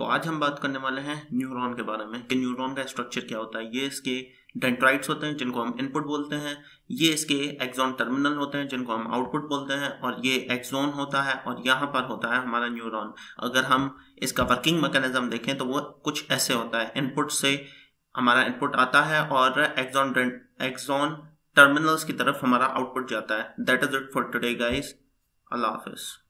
तो आज हम बात करने वाले हैं न्यूरॉन के बारे में कि न्यूरॉन का स्ट्रक्चर क्या होता है ये इसके डेंट्राइट्स होते हैं जिनको हम इनपुट बोलते हैं ये इसके एक्सॉन टर्मिनल होते हैं जिनको हम आउटपुट बोलते हैं और ये एक्सॉन होता है और यहाँ पर होता है हमारा न्यूरॉन अगर हम इसका वर्किंग मैकेनिज्म देखें तो वो कुछ ऐसे होता है इनपुट से हमारा इनपुट आता है और एक्सॉन एक्सॉन टर्मिनल्स की तरफ हमारा आउटपुट जाता है that is it for today guys अल्लाह हाफिज़